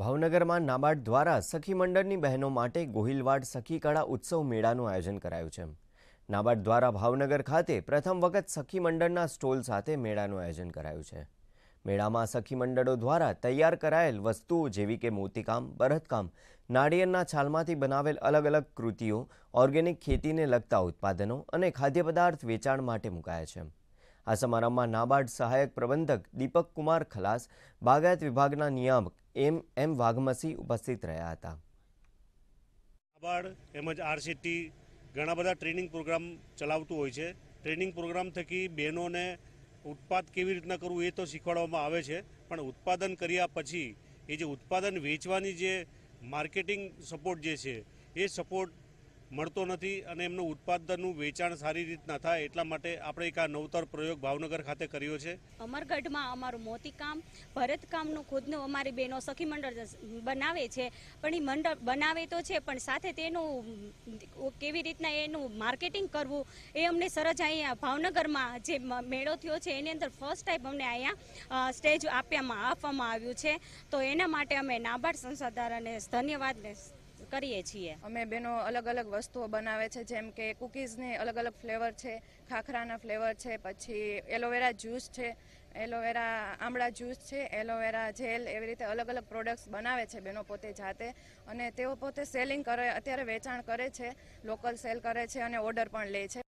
ભાવનગરમાં નાબાર્ડ દ્વારા સખી મંડળની બહેનો માટે ગોહિલવાડ સખી કળા ઉત્સવ મેળાનું આયોજન કરાયું છે નાબાર્ડ દ્વારા ભાવનગર ખાતે પ્રથમ વખત સખી મંડળના સ્ટોલ સાથે મેળાનું આયોજન કરાયું છે મેળામાં સખી મંડળો દ્વારા તૈયાર કરાયેલ વસ્તુઓ જેવી કે મોતીકામ બરહતકામ નાળિયેરના છાલમાંથી બનાવેલ અલગ અલગ કૃતિઓ ઓર્ગેનિક ખેતીને લગતા ઉત્પાદનો અને ખાદ્ય પદાર્થ વેચાણ માટે મુકાયા છે આ સમારંભમાં નાબાર્ડ સહાયક પ્રબંધક દીપક કુમાર ખલાસ બાગાયત વિભાગના નિયામક એમ એમ વાઘમસી ઉપસ્થિત રહ્યા હતા નાબાર્ડ તેમજ આરસીટી ઘણા બધા ટ્રેનિંગ પ્રોગ્રામ ચલાવતું હોય છે ટ્રેનિંગ પ્રોગ્રામ થકી બહેનોને ઉત્પાદ કેવી રીતના કરવું એ તો શીખવાડવામાં આવે છે પણ ઉત્પાદન કર્યા પછી એ જે ઉત્પાદન વેચવાની જે માર્કેટિંગ સપોર્ટ જે છે એ સપોર્ટ મળતો નથી અને એમનું ઉત્પાદનનું વેચાણ સારી રીતના થાય એટલા માટે આપણે એક આ નવતર પ્રયોગ ભાવનગર ખાતે કર્યો છે અમરગઢમાં અમારું મોતીકામ ભરતકામનું ખુદનું અમારી બહેનો સખી મંડળ બનાવે છે પણ એ મંડળ બનાવે તો છે પણ સાથે તેનું કેવી રીતના એનું માર્કેટિંગ કરવું એ અમને સરજ અહીંયા ભાવનગરમાં જે મેળો થયો છે એની અંદર ફર્સ્ટ ટાઈમ અમને અહીંયા સ્ટેજ આપ્યામાં આપવામાં આવ્યું છે તો એના માટે અમે નાબાર્ડ સંસ્થા અને ધન્યવાદ ને કરીએ છીએ અમે બહેનો અલગ અલગ વસ્તુઓ બનાવે છે જેમ કે કુકીઝની અલગ અલગ ફ્લેવર છે ખાખરાના ફ્લેવર છે પછી એલોવેરા જ્યુસ છે એલોવેરા આમળા જ્યુસ છે એલોવેરા જેલ એવી રીતે અલગ અલગ પ્રોડક્ટ્સ બનાવે છે બહેનો પોતે જાતે અને તેઓ પોતે સેલિંગ કરે અત્યારે વેચાણ કરે છે લોકલ સેલ કરે છે અને ઓર્ડર પણ લે છે